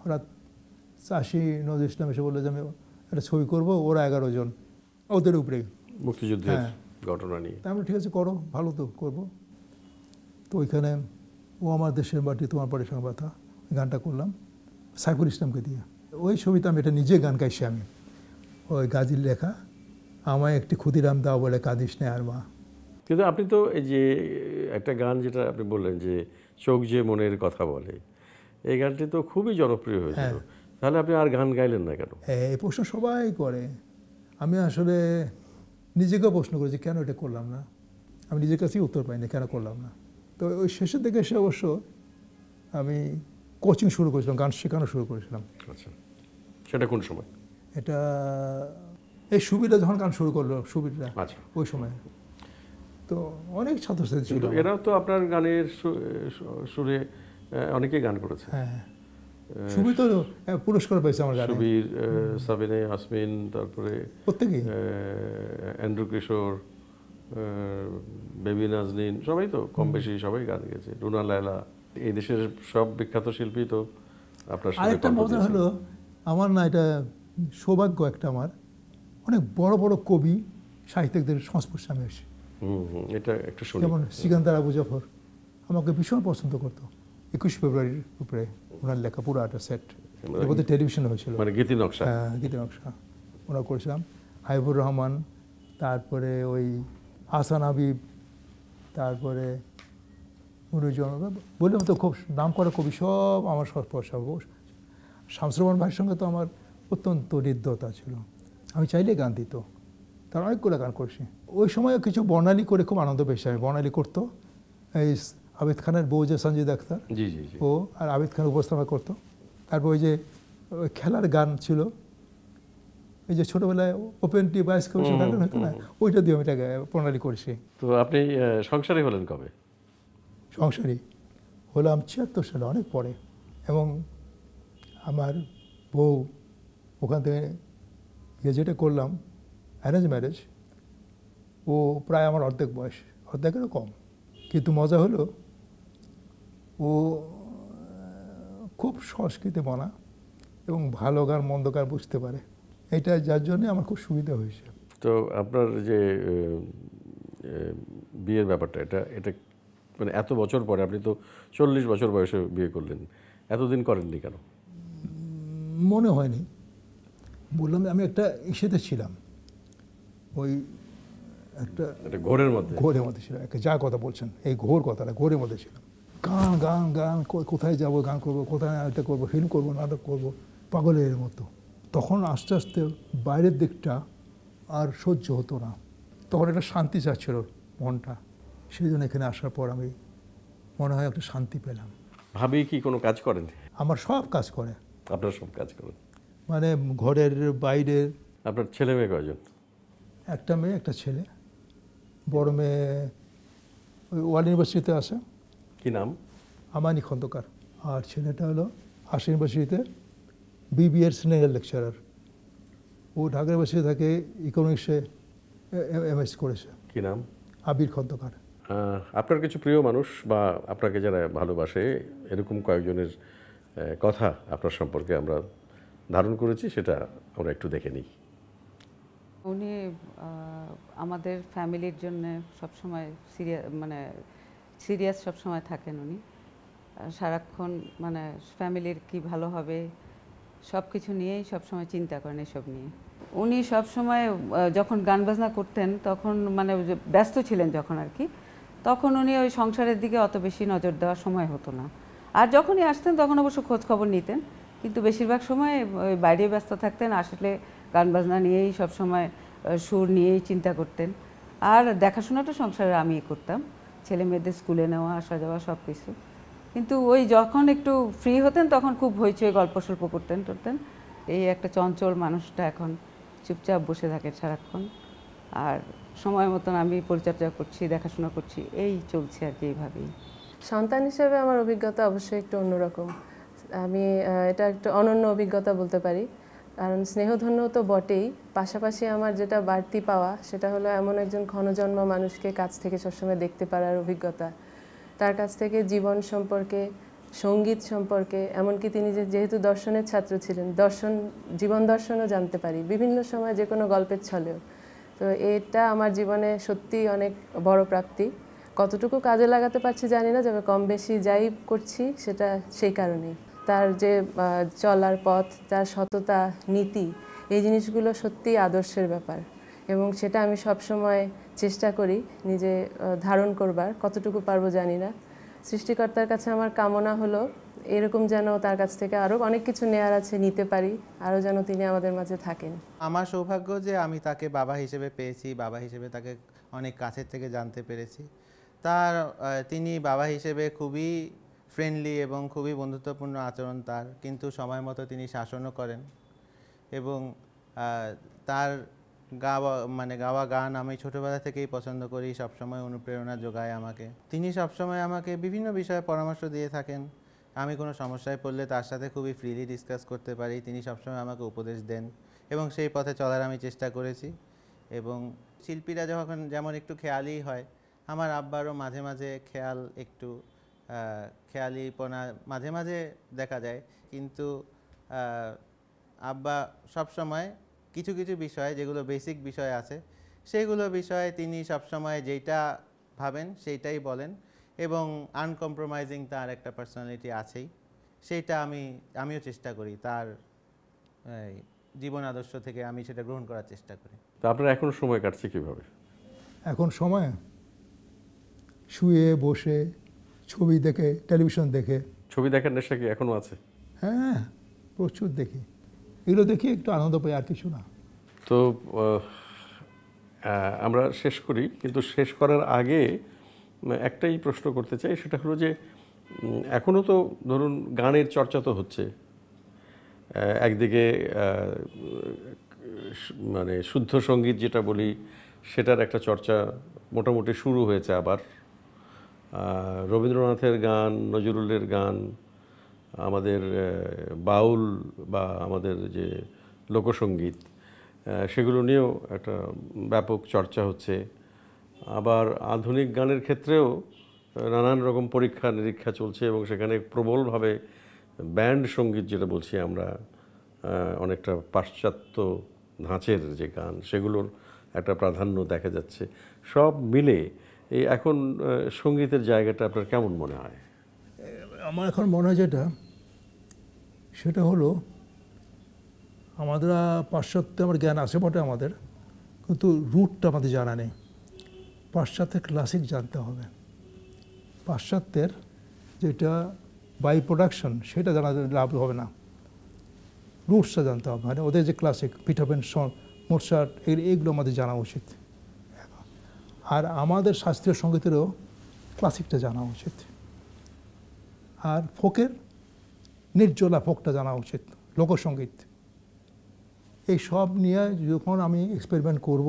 হঠাৎ চাষি নজর ইসলাম এসে বললো যে আমি একটা ছবি করবো ওরা এগারো জন ওদের উপরে হ্যাঁ ঘটনা নিয়ে আমরা ঠিক আছে করো ভালো তো করবো তো ওইখানে ও আমার দেশের বাটি তোমার পরে সঙ্গে কথা গানটা করলাম সাইফুল ইসলামকে দিয়ে ওই ছবিতে আমি এটা নিজে গান গাইছি আমি ওই গাজীর লেখা আমায় একটি ক্ষুদিরাম দাও বলে কাঁদিস নে আর মা কিন্তু আপনি তো এই যে একটা গান যেটা আপনি বললেন যে চোখ যে মনের কথা বলে এই গানটি তো খুবই জনপ্রিয় হয়েছিল হ্যাঁ। তাহলে আপনি আর গান গাইলেন না কেন হ্যাঁ এই প্রশ্ন সবাই করে আমি আসলে নিজেকে প্রশ্ন করেছি কেন এটা করলাম না আমি নিজের কাছেই উত্তর পাইনি কেন করলাম না তো ওই শেষের দিকে সে অবশ্য আমি কোচিং শুরু করেছিলাম গান শেখানো শুরু করেছিলাম আচ্ছা সেটা কোন সময় এটা এই সুবিধা যখন গান শুরু করলো সুবিধা আচ্ছা ওই সময় তো অনেক ছাত্রছাত্রী ছিল এরা তো আপনার গানের সুরে অনেকেই গান করেছে হ্যাঁ, হ্যাঁ। সুবি তো পুরস্কার পেয়েছে আমার গানে সুবির সাবিনে আসমিন তারপরে প্রত্যেকেই অ্যান্ড্রু কিশোর বেবি নাজনীন সবাই তো কম বেশি সবাই গান গেছে রুনা লায়লা এই দেশের সব বিখ্যাত শিল্পী তো আপনার আরেকটা মজা হলো আমার না এটা সৌভাগ্য একটা আমার অনেক বড় বড় কবি সাহিত্যিকদের সংস্পর্শে আমি আসি এটা একটু যেমন সিকান্দার আবু জাফর আমাকে ভীষণ পছন্দ করতো একুশ ফেব্রুয়ারির উপরে ওনার লেখা পুরো একটা সেট মানে মধ্যে টেলিভিশন হয়েছিল মানে গীতি নকশা হ্যাঁ গীতি নকশা ওনার করেছিলাম হাইবুর রহমান তারপরে ওই হাসান হাবিব তারপরে মনোজনবে বললাম তো খুব নাম করা কবি সব আমার সব শামসুরমান ভাইয়ের সঙ্গে তো আমার অত্যন্ত হৃদ্যতা ছিল আমি চাইলে গান দিত তার অনেকগুলো গান করছি ওই সময় কিছু বর্ণালী করে খুব আনন্দ পেয়েছি আমি বর্ণালী করতো এই আবেদ খানের বউ যে সঞ্জয় আক্তার ও আর আবেদ খান উপস্থাপনা করতো তারপর ওই যে খেলার গান ছিল এই যে ছোটোবেলায় ওপেন টি বাইস কমিশন ওইটা দিয়ে আমি এটা প্রণালী করছি তো আপনি সংসারে হলেন কবে সংসারী হলাম ছিয়াত্তর সালে অনেক পরে এবং আমার বউ ওখান থেকে গিয়ে যেটা করলাম অ্যারেঞ্জ ম্যারেজ ও প্রায় আমার অর্ধেক বয়স অর্ধেকেরও কম কিন্তু মজা হলো ও খুব সংস্কৃতি মনা এবং ভালো গান মন্দ গান বুঝতে পারে এটা যার জন্য আমার খুব সুবিধা হয়েছে তো আপনার যে বিয়ের ব্যাপারটা এটা এটা মানে এত বছর পরে আপনি তো চল্লিশ বছর বয়সে বিয়ে করলেন এতদিন করেননি কেন মনে হয়নি বললাম আমি একটা ইসেতে ছিলাম ওই একটা ঘোরের মধ্যে ঘোরের মধ্যে ছিলাম একটা যা কথা বলছেন এই ঘোর কথাটা ঘোরের মধ্যে ছিলাম গান গান গান কোথায় যাব গান করব কোথায় একটা করবো ফিল্ম করবো নাটক করবো পাগলের মতো তখন আস্তে আস্তে বাইরের দিকটা আর সহ্য হতো না তখন একটা শান্তি চাচ্ছিল মনটা সেই জন্য এখানে আসার পর আমি মনে হয় একটা শান্তি পেলাম ভাবি কি কোনো কাজ করেন আমার সব কাজ করে আপনার সব কাজ করে মানে ঘরের বাইরের আপনার ছেলে মেয়ে কয়জন একটা মেয়ে একটা ছেলে বড় মেয়ে ওই ওয়ার্ল্ড ইউনিভার্সিটিতে আছে কি নাম আমানি খন্দকার আর ছেলেটা হলো আশি ইউনিভার্সিটিতে বিবিএর সিনিয়র লেকচারার ও ঢাকা ইউনিভার্সিটি থেকে ইকোনমিক্সে এম এস করেছে কি নাম আবির খন্দকার আপনার কিছু প্রিয় মানুষ বা আপনাকে যারা ভালোবাসে এরকম কয়েকজনের কথা আপনার সম্পর্কে আমরা ধারণ করেছি সেটা আমরা একটু দেখে নিই উনি আমাদের ফ্যামিলির জন্য সবসময় সিরিয়াস মানে সিরিয়াস সবসময় থাকেন উনি সারাক্ষণ মানে ফ্যামিলির কি ভালো হবে সব কিছু নিয়েই সবসময় চিন্তা করেন এসব নিয়ে উনি সবসময় যখন গান বাজনা করতেন তখন মানে ব্যস্ত ছিলেন যখন আর কি তখন উনি ওই সংসারের দিকে অত বেশি নজর দেওয়ার সময় হতো না আর যখনই আসতেন তখন অবশ্য খোঁজ খবর নিতেন কিন্তু বেশিরভাগ সময় ওই বাইরে ব্যস্ত থাকতেন আসলে গান বাজনা নিয়েই সব সময় সুর নিয়েই চিন্তা করতেন আর দেখাশোনাটা সংসারে আমি করতাম ছেলে মেয়েদের স্কুলে নেওয়া আসা যাওয়া সব কিছু কিন্তু ওই যখন একটু ফ্রি হতেন তখন খুব হইচই গল্প স্বল্প করতেন করতেন এই একটা চঞ্চল মানুষটা এখন চুপচাপ বসে থাকে সারাক্ষণ আর সময় মতন আমি পরিচর্যা করছি দেখাশোনা করছি এই চলছে আর কি এইভাবেই সন্তান হিসেবে আমার অভিজ্ঞতা অবশ্যই একটু অন্যরকম আমি এটা একটা অনন্য অভিজ্ঞতা বলতে পারি কারণ স্নেহধন্য তো বটেই পাশাপাশি আমার যেটা বাড়তি পাওয়া সেটা হলো এমন একজন ঘনজন্ম মানুষকে কাছ থেকে সবসময় দেখতে পারার অভিজ্ঞতা তার কাছ থেকে জীবন সম্পর্কে সঙ্গীত সম্পর্কে এমনকি তিনি যেহেতু দর্শনের ছাত্র ছিলেন দর্শন জীবন দর্শনও জানতে পারি বিভিন্ন সময় যে কোনো গল্পের ছলেও তো এটা আমার জীবনে সত্যি অনেক বড় প্রাপ্তি কতটুকু কাজে লাগাতে পারছি জানি না তবে কম বেশি যাই করছি সেটা সেই কারণেই তার যে চলার পথ তার সততা নীতি এই জিনিসগুলো সত্যি আদর্শের ব্যাপার এবং সেটা আমি সবসময় চেষ্টা করি নিজে ধারণ করবার কতটুকু পারবো জানি না সৃষ্টিকর্তার কাছে আমার কামনা হলো এরকম যেন তার কাছ থেকে আরও অনেক কিছু নেয়ার আছে নিতে পারি আরও যেন তিনি আমাদের মাঝে থাকেন আমার সৌভাগ্য যে আমি তাকে বাবা হিসেবে পেয়েছি বাবা হিসেবে তাকে অনেক কাছের থেকে জানতে পেরেছি তার তিনি বাবা হিসেবে খুবই ফ্রেন্ডলি এবং খুবই বন্ধুত্বপূর্ণ আচরণ তার কিন্তু সময় মতো তিনি শাসনও করেন এবং তার গাওয়া মানে গাওয়া গান আমি ছোটোবেলা থেকেই পছন্দ করি সবসময় অনুপ্রেরণা যোগায় আমাকে তিনি সবসময় আমাকে বিভিন্ন বিষয়ে পরামর্শ দিয়ে থাকেন আমি কোনো সমস্যায় পড়লে তার সাথে খুবই ফ্রিলি ডিসকাস করতে পারি তিনি সবসময় আমাকে উপদেশ দেন এবং সেই পথে চলার আমি চেষ্টা করেছি এবং শিল্পীরা যখন যেমন একটু খেয়ালি হয় আমার আব্বারও মাঝে মাঝে খেয়াল একটু খেয়ালিপনা মাঝে মাঝে দেখা যায় কিন্তু আব্বা সবসময় কিছু কিছু বিষয় যেগুলো বেসিক বিষয় আছে সেগুলো বিষয়ে তিনি সবসময় যেটা ভাবেন সেইটাই বলেন এবং আনকম্প্রোমাইজিং তার একটা পার্সোনালিটি আছেই সেইটা আমি আমিও চেষ্টা করি তার জীবন আদর্শ থেকে আমি সেটা গ্রহণ করার চেষ্টা করি তো আপনার এখন সময় কাটছে কিভাবে এখন সময় শুয়ে বসে ছবি দেখে টেলিভিশন দেখে ছবি দেখার নেশা কি এখনও আছে হ্যাঁ প্রচুর দেখি এগুলো দেখি একটু আনন্দ পাই আর কিছু না তো আমরা শেষ করি কিন্তু শেষ করার আগে একটাই প্রশ্ন করতে চাই সেটা হলো যে এখনও তো ধরুন গানের চর্চা তো হচ্ছে একদিকে মানে শুদ্ধ সঙ্গীত যেটা বলি সেটার একটা চর্চা মোটামুটি শুরু হয়েছে আবার রবীন্দ্রনাথের গান নজরুলের গান আমাদের বাউল বা আমাদের যে লোকসঙ্গীত সেগুলো নিয়েও একটা ব্যাপক চর্চা হচ্ছে আবার আধুনিক গানের ক্ষেত্রেও নানান রকম পরীক্ষা নিরীক্ষা চলছে এবং সেখানে প্রবলভাবে ব্যান্ড সঙ্গীত যেটা বলছি আমরা অনেকটা পাশ্চাত্য ধাঁচের যে গান সেগুলোর একটা প্রাধান্য দেখা যাচ্ছে সব মিলে এই এখন সঙ্গীতের জায়গাটা আপনার কেমন মনে হয় আমার এখন মনে হয় যেটা সেটা হলো আমাদের পাশ্চাত্য আমার জ্ঞান আছে বটে আমাদের কিন্তু রুটটা আমাদের জানা নেই পাশ্চাত্যের ক্লাসিক জানতে হবে পাশ্চাত্যের যেটা বাই প্রোডাকশন সেটা জানা লাভ হবে না রুটসটা জানতে হবে মানে ওদের যে ক্লাসিক পিঠাপেন সন মোটসার্ট এগুলো আমাদের জানা উচিত আর আমাদের শাস্ত্রীয় সঙ্গীতেরও ক্লাসিকটা জানা উচিত আর ফোকের নির্জলা ফোকটা জানা উচিত লোকসঙ্গীত এই সব নিয়ে যখন আমি এক্সপেরিমেন্ট করব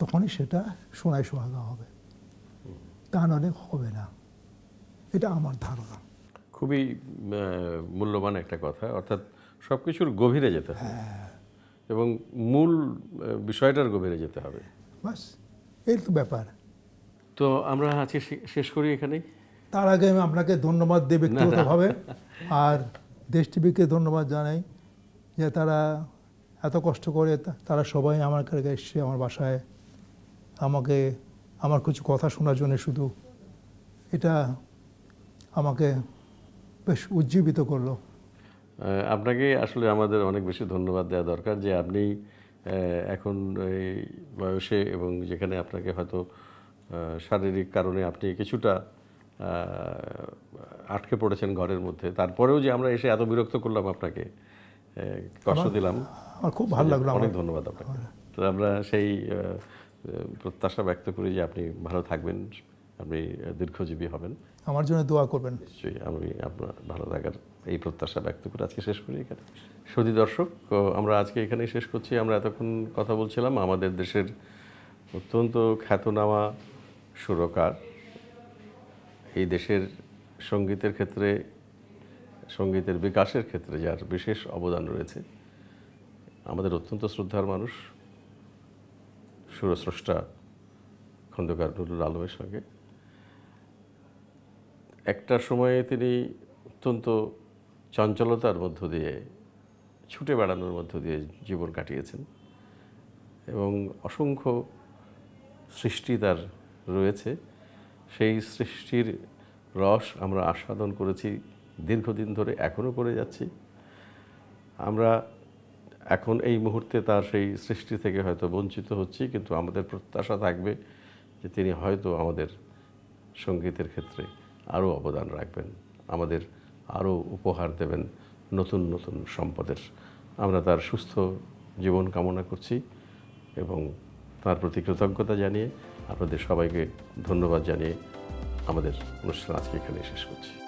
তখনই সেটা শোনায় শোনা হবে তা নাহলে হবে না এটা আমার ধারণা খুবই মূল্যবান একটা কথা অর্থাৎ সব কিছুর গভীরে যেতে হবে হ্যাঁ। এবং মূল বিষয়টার গভীরে যেতে হবে বাস এই তো ব্যাপার তো আমরা আজকে শেষ করি এখানেই তার আগে আমি আপনাকে ধন্যবাদ দিই ব্যক্তিগতভাবে <laughs> আর দেশ টিভিকে ধন্যবাদ জানাই যে তারা এত কষ্ট করে তারা সবাই আমার কাছে এসছে আমার বাসায় আমাকে আমার কিছু কথা শোনার জন্য শুধু এটা আমাকে বেশ উজ্জীবিত করলো আপনাকে আসলে আমাদের অনেক বেশি ধন্যবাদ দেওয়া দরকার যে আপনি এখন এই বয়সে এবং যেখানে আপনাকে হয়তো শারীরিক কারণে আপনি কিছুটা আটকে পড়েছেন ঘরের মধ্যে তারপরেও যে আমরা এসে এত বিরক্ত করলাম আপনাকে কষ্ট দিলাম আমার খুব ভালো লাগলো অনেক ধন্যবাদ আপনাকে তো আমরা সেই প্রত্যাশা ব্যক্ত করি যে আপনি ভালো থাকবেন আপনি দীর্ঘজীবী হবেন আমার জন্য দোয়া করবেন নিশ্চয়ই আমি আপনার ভালো থাকার এই প্রত্যাশা ব্যক্ত করে আজকে শেষ করি এখানে সৌদি দর্শক আমরা আজকে এখানেই শেষ করছি আমরা এতক্ষণ কথা বলছিলাম আমাদের দেশের অত্যন্ত খ্যাতনামা সুরকার এই দেশের সঙ্গীতের ক্ষেত্রে সঙ্গীতের বিকাশের ক্ষেত্রে যার বিশেষ অবদান রয়েছে আমাদের অত্যন্ত শ্রদ্ধার মানুষ সুরস্রষ্টা খন্দকার নুরুল আলমের সঙ্গে একটা সময়ে তিনি অত্যন্ত চঞ্চলতার মধ্য দিয়ে ছুটে বেড়ানোর মধ্য দিয়ে জীবন কাটিয়েছেন এবং অসংখ্য সৃষ্টি তার রয়েছে সেই সৃষ্টির রস আমরা আস্বাদন করেছি দীর্ঘদিন ধরে এখনও করে যাচ্ছি আমরা এখন এই মুহূর্তে তার সেই সৃষ্টি থেকে হয়তো বঞ্চিত হচ্ছি কিন্তু আমাদের প্রত্যাশা থাকবে যে তিনি হয়তো আমাদের সঙ্গীতের ক্ষেত্রে আরও অবদান রাখবেন আমাদের আরও উপহার দেবেন নতুন নতুন সম্পদের আমরা তার সুস্থ জীবন কামনা করছি এবং তার প্রতি কৃতজ্ঞতা জানিয়ে আপনাদের সবাইকে ধন্যবাদ জানিয়ে আমাদের অনুষ্ঠান আজকে এখানে শেষ করছি